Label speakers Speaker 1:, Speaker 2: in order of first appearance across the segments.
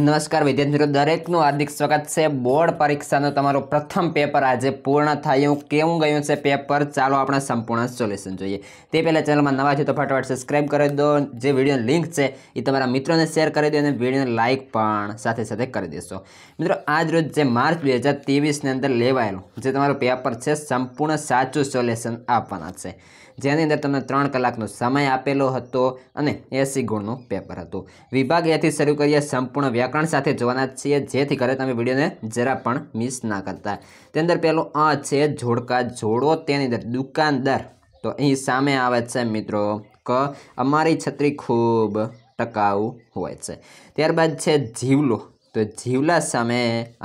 Speaker 1: નમસ્કાર વિદ્યાર્થી મિત્રો દરેકનું હાર્દિક સ્વાગત છે બોર્ડ પરીક્ષાનો તમારો પ્રથમ પેપર આજે પૂર્ણ થયું કેવું ગયું છે પેપર ચાલો આપણે સંપૂર્ણ સોલ્યુશન જોઈએ તે પહેલાં ચેનલમાં નવા છે તો ફટાફટ સબસ્ક્રાઈબ કરી દો જે વિડીયોની લિંક છે એ તમારા મિત્રોને શેર કરી દો અને વિડીયોને લાઇક પણ સાથે સાથે કરી દેશો મિત્રો આજ રોજ જે માર્ચ બે હજાર અંદર લેવાયેલું જે તમારું પેપર છે સંપૂર્ણ સાચું સોલ્યુશન આપવાના છે જેની અંદર તમને ત્રણ કલાકનો સમય આપેલો હતો અને એસી ગુણનું પેપર હતું વિભાગ એથી શરૂ કરીએ સંપૂર્ણ વ્યાકરણ સાથે જોવાના છીએ જેથી કરે તમે વિડીયોને જરા પણ મિસ ના કરતા તેની અંદર પહેલું અ છે જોડકા જોડો તેની અંદર દુકાનદાર તો અહીં સામે આવે છે મિત્રો ક અમારી છત્રી ખૂબ ટકાઉ હોય છે ત્યારબાદ છે જીવલો તો જીવલા સામે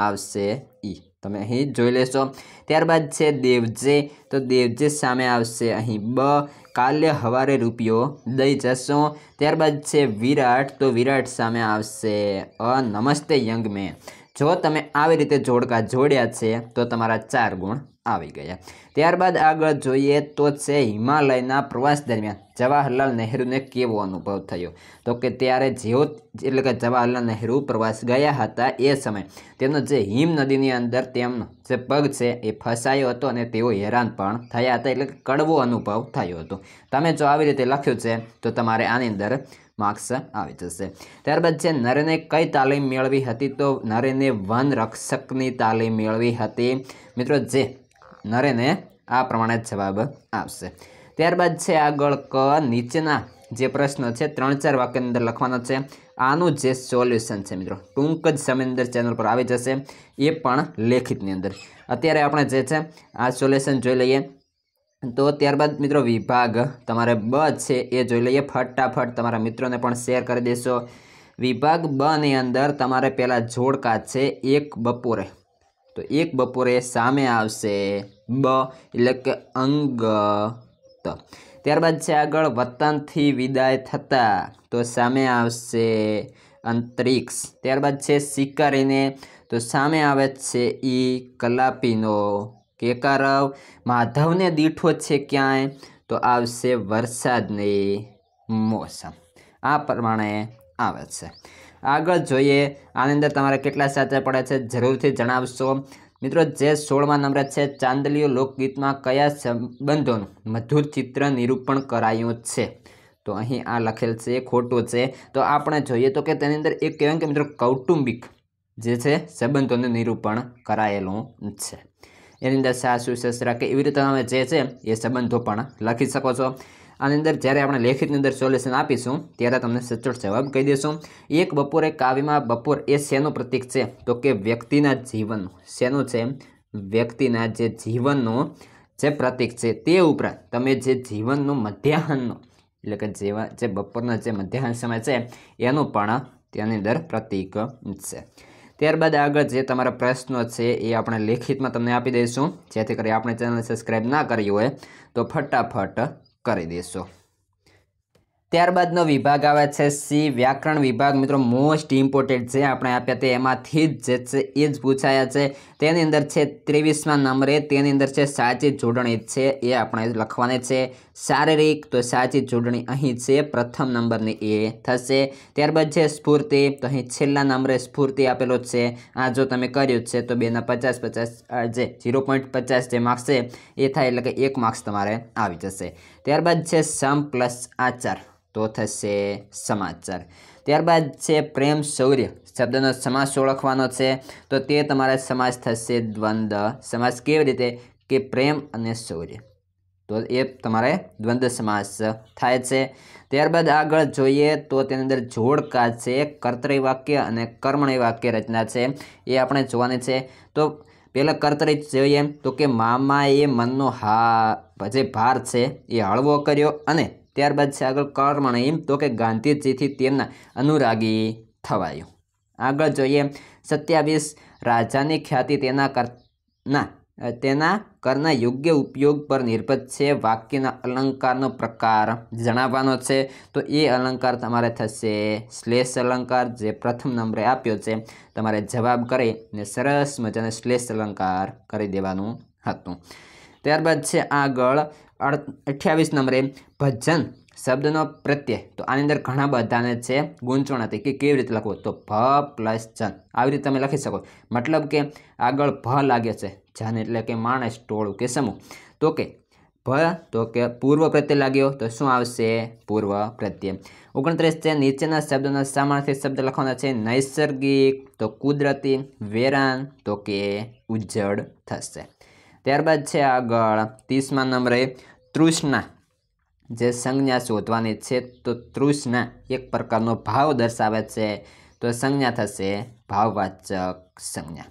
Speaker 1: આવશે તમે અહીં જોઈ લેશો ત્યારબાદ છે દેવજે તો દેવજે સામે આવશે અહીં બ કાલે હવારે રૂપિયો દઈ જશો ત્યારબાદ છે વિરાટ તો વિરાટ સામે આવશે અ નમસ્તે યંગ મેં જો તમે આવી રીતે જોડકા જોડ્યા છે તો તમારા ચાર ગુણ આવી ગયા ત્યારબાદ આગળ જોઈએ તો છે હિમાલયના પ્રવાસ દરમિયાન જવાહરલાલ નહેરુને કેવો અનુભવ થયો તો કે ત્યારે જેઓ એટલે કે જવાહરલાલ નહેરુ પ્રવાસ ગયા હતા એ સમયે તેમનો જે હિમ નદીની અંદર તેમનો જે પગ છે એ ફસાયો હતો અને તેઓ હેરાન પણ થયા હતા એટલે કડવો અનુભવ થયો હતો તમે જો આવી રીતે લખ્યું છે તો તમારે આની અંદર માર્ક્સ આવી જશે ત્યારબાદ છે નરેને કઈ તાલીમ મેળવી હતી તો નરેને વન રક્ષકની તાલીમ મેળવી હતી મિત્રો જે નરેને આ પ્રમાણે જવાબ આવશે ત્યારબાદ છે આગળ ક નીચેના જે પ્રશ્નો છે ત્રણ ચાર વાક્યની અંદર લખવાનો છે આનું જે સોલ્યુશન છે મિત્રો ટૂંક જ સમયની અંદર ચેનલ પર આવી જશે એ પણ લેખિતની અંદર અત્યારે આપણે જે છે આ સોલ્યુશન જોઈ લઈએ તો ત્યારબાદ મિત્રો વિભાગ તમારે બ છે એ જોઈ લઈએ ફટાફટ તમારા મિત્રોને પણ શેર કરી દેશો વિભાગ બની અંદર તમારે પહેલાં જોડકા છે એક બપોરે તો એક બપોરે સામે આવશે બ એટલે કે અંગ ત ત્યારબાદ છે આગળ વતનથી વિદાય થતા તો સામે આવશે અંતરિક્ષ ત્યારબાદ છે શિકારીને તો સામે આવે છે ઈ કલાપીનો કેકારવ માધવને દીઠો છે ક્યાંય તો આવશે વરસાદની મોસમ આ પ્રમાણે આવે છે આગળ જોઈએ આની અંદર તમારા કેટલા સાચા પડ્યા છે જરૂરથી જણાવશો મિત્રો જે સોળમાં નંબર છે ચાંદલીઓ લોકગીતમાં કયા સંબંધોનું મધુર ચિત્ર નિરૂપણ કરાયું છે તો અહીં આ લખેલ છે ખોટું છે તો આપણે જોઈએ તો કે તેની અંદર એક કહેવાય કે મિત્રો કૌટુંબિક જે છે સંબંધોનું નિરૂપણ કરાયેલું છે એની અંદર સાસુ સસરા કે એવી રીતે તમે જે છે એ સંબંધો પણ લખી શકો છો આની અંદર જ્યારે આપણે લેખિતની અંદર સોલ્યુશન આપીશું ત્યારે તમને સચોટ જવાબ કહી દઈશું એક બપોરે કાવ્યમાં બપોર એ શેનું પ્રતીક છે તો કે વ્યક્તિના જીવનનું શેનું છે વ્યક્તિના જે જીવનનું જે પ્રતીક છે તે ઉપરાંત તમે જે જીવનનું મધ્યાહનનું એટલે કે જેવા જે બપોરના જે મધ્યાહન સમય છે એનું પણ તેની અંદર પ્રતીક છે ત્યારબાદ આગળ જે તમારા પ્રશ્નો છે એ આપણે લેખિતમાં તમને આપી દઈશું જેથી કરી આપણે ચેનલ સબસ્ક્રાઈબ ના કરી હોય તો ફટાફટ કરી દેશો ત્યારબાદનો વિભાગ આવે છે સી વ્યાકરણ વિભાગ મિત્રો મોસ્ટ ઇમ્પોર્ટેન્ટ છે આપણે આપ્યા તે એમાંથી જ જે છે એ જ પૂછાયા છે તેની અંદર છે ત્રેવીસમાં નંબરે તેની અંદર છે સાચી જોડણી છે એ આપણે લખવાની છે શારીરિક તો સાચી જોડણી અહીં છે પ્રથમ નંબરની એ થશે ત્યારબાદ છે સ્ફૂર્તિ તો અહીં છેલ્લા નંબરે સ્ફૂર્તિ આપેલો છે આ જો તમે કર્યું છે તો બેના પચાસ પચાસ જે ઝીરો પોઈન્ટ પચાસ જે માર્ક્સ છે એ થાય એટલે કે એક માર્ક્સ તમારે આવી જશે ત્યારબાદ છે સમ પ્લસ આચાર તો થશે સમાચાર ત્યારબાદ છે પ્રેમ શૌર્ય શબ્દનો સમાસ ઓળખવાનો છે તો તે તમારે સમાસ થશે દ્વંદ્વ સમાસ કેવી રીતે કે પ્રેમ અને શૌર્ય તો એ તમારે દ્વંદ્વ સમાસ થાય છે ત્યારબાદ આગળ જોઈએ તો તેની અંદર જોડકા છે કર્તરી વાક્ય અને કર્મણી વાક્ય રચના છે એ આપણે જોવાની છે તો પહેલાં કર્તરી જોઈએ તો કે મામાએ મનનો હા જે ભાર છે એ હળવો કર્યો અને ત્યારબાદ છે આગળ એમ તો કે ગાંધીજીથી તેમના અનુરાગી થવાયું આગળ જોઈએ સત્યાવીસ રાજાની ખ્યાતિ તેના કરના તેના કરના યોગ્ય ઉપયોગ પર નિર્ભર છે વાક્યના અલંકારનો પ્રકાર જણાવવાનો છે તો એ અલંકાર તમારે થશે શ્લેષ અલંકાર જે પ્રથમ નંબરે આપ્યો છે તમારે જવાબ કરી ને સરસ મજાને શ્લેષ અલંકાર કરી દેવાનું હતું ત્યારબાદ છે આગળ અઠ્યાવીસ નંબરે ભજન શબ્દનો પ્રત્યય તો આની અંદર ઘણા બધાને છે ગૂંચવણ હતી કે કેવી રીતે લખવું તો ભ પ્લસ જન આવી રીતે તમે લખી શકો મતલબ કે આગળ ભ લાગે છે જન એટલે કે માણસ ટોળું કે સમૂહ તો કે ભ તો કે પૂર્વ પ્રત્યય લાગ્યો તો શું આવશે પૂર્વ પ્રત્યય ઓગણત્રીસ છે નીચેના શબ્દોના સામાન્ય શબ્દ લખવાના છે નૈસર્ગિક તો કુદરતી વેરાન તો કે ઉજ્જડ થશે ત્યારબાદ છે આગળ ત્રીસમા નંબરે તૃષ્ણા જે સંજ્ઞા શોધવાની છે તો તૃષ્ણા એક પ્રકારનો ભાવ દર્શાવે છે તો સંજ્ઞા થશે ભાવવાચક સંજ્ઞા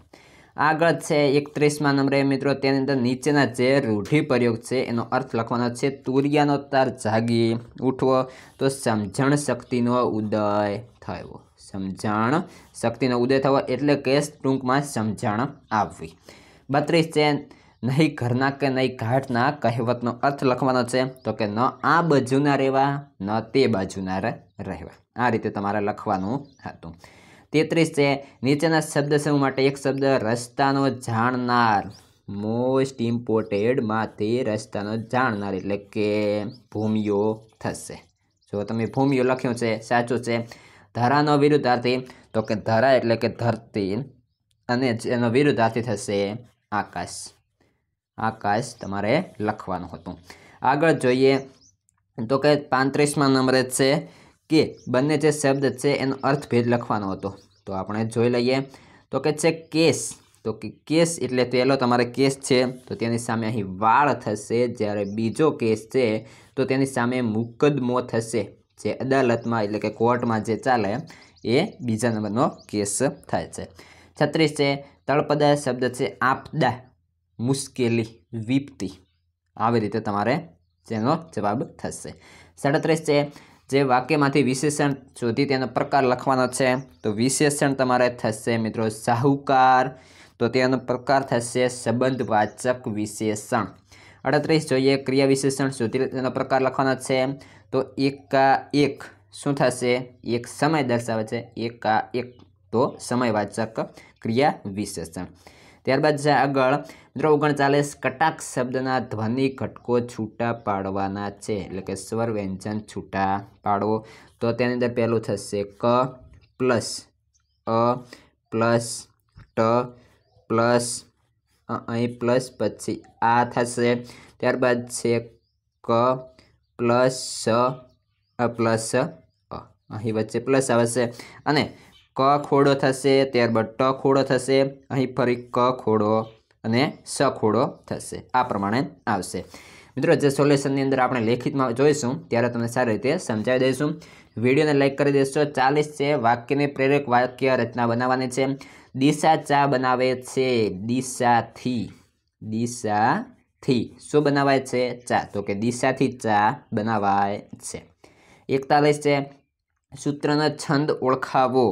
Speaker 1: આગળ છે એકત્રીસમાં નંબરે મિત્રો તેની અંદર નીચેના જે રૂઢિપ્રયોગ છે એનો અર્થ લખવાનો છે તુરિયાનો તાર જાગી ઉઠવો તો સમજણ શક્તિનો ઉદય થયો સમજણ શક્તિનો ઉદય થવો એટલે કે ટૂંકમાં સમજણ આવવી બત્રીસ છે નહીં ઘરના કે નહીં ઘાટના કહેવતનો અર્થ લખવાનો છે તો કે ન આ બાજુના રહેવા ન તે બાજુના રહેવા આ રીતે તમારે લખવાનું હતું તેત્રીસ છે નીચેના શબ્દ સમૂહ માટે એક શબ્દ રસ્તાનો જાણનાર મોસ્ટ ઇમ્પોર્ટેડમાંથી રસ્તાનો જાણનાર એટલે કે ભૂમિઓ થશે જો તમે ભૂમિઓ લખ્યું છે સાચું છે ધરાનો વિરુદ્ધાર્થી તો કે ધરા એટલે કે ધરતી અને જેનો વિરુદ્ધાર્થી થશે આકાશ આકાશ તમારે લખવાનું હતું આગળ જોઈએ તો કે પાંત્રીસમાં નંબરે છે કે બંને જે શબ્દ છે એનો અર્થભેદ લખવાનો હતો તો આપણે જોઈ લઈએ તો કે છે કેસ તો કે કેસ એટલે પહેલો તમારે કેસ છે તો તેની સામે અહીં વાળ થશે જ્યારે બીજો કેસ છે તો તેની સામે મુકદમો થશે જે અદાલતમાં એટલે કે કોર્ટમાં જે ચાલે એ બીજા નંબરનો કેસ થાય છે છત્રીસ છે તળપદા શબ્દ છે આપદા મુશ્કેલી વિપત્તિ આવી રીતે તમારે તેનો જવાબ થશે સાડત્રીસ છે જે વાક્યમાંથી વિશેષણ શોધી તેનો પ્રકાર લખવાનો છે તો વિશેષણ તમારે થશે મિત્રો સાહુકાર તો તેનો પ્રકાર થશે સંબંધવાચક વિશેષણ અડત્રીસ જોઈએ ક્રિયા વિશેષણ શોધી તેનો પ્રકાર લખવાનો છે તો એકા એક શું થશે એક સમય દર્શાવે છે એકા એક તો સમયવાચક ક્રિયા વિશેષણ ત્યારબાદ છે આગળ મિત્રો ઓગણચાલીસ કટાક શબ્દના ધ્વનિ ઘટકો છૂટા પાડવાના છે એટલે કે સ્વર વ્યંજન છૂટા પાડવો તો તેની અંદર પહેલું થશે ક પ્લસ અ પ્લસ ટ પ્લસ અહીં પ્લસ પછી આ થશે ત્યારબાદ છે ક પ્લસ સ પ્લસ અહીં વચ્ચે પ્લસ આવશે અને ક ખોડો થશે ત્યારબાદ ટ ખોડો થશે અહીં ફરી ક ખોડો અને સ ખોડો થશે આ પ્રમાણે આવશે મિત્રો જે સોલ્યુશનની અંદર આપણે લેખિતમાં જોઈશું ત્યારે તમને સારી રીતે સમજાવી દઈશું વિડીયોને લાઇક કરી દેશો ચાલીસ છે વાક્યની પ્રેરક વાક્ય રચના બનાવવાની છે દિશા ચા બનાવે છે દિશાથી દિશાથી શું બનાવાય છે ચા તો કે દિશાથી ચા બનાવાય છે એકતાલીસ છે સૂત્રનો છંદ ઓળખાવો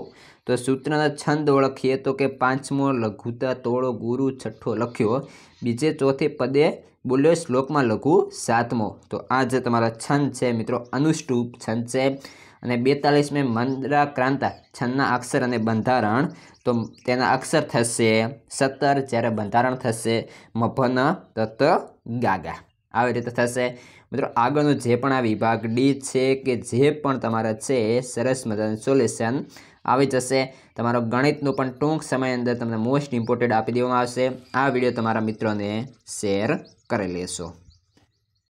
Speaker 1: તો સૂત્રના છંદ ઓળખીએ તો કે પાંચમો લઘુતા તોળો ગુરુ છઠ્ઠો લખ્યો બીજે ચોથે પદે બોલ્યો શ્લોકમાં લઘુ સાતમો તો આ જે તમારા છંદ છે મિત્રો અનુષ્ટુપ છંદ છે અને બેતાલીસમે મંદરા ક્રાંતા છંદના અક્ષર અને બંધારણ તો તેના અક્ષર થશે સત્તર જ્યારે બંધારણ થશે મભન તત્ત ગાગા આવી રીતે થશે મિત્રો આગળનો જે પણ આ વિભાગ ડી છે કે જે પણ તમારા છે સરસ મજાનું સોલ્યુશન આવી જશે તમારો ગણિતનું પણ ટૂંક સમય અંદર તમને મોસ્ટ ઇમ્પોર્ટન્ટ આપી દેવામાં આવશે આ વિડીયો તમારા મિત્રોને શેર કરી લેશો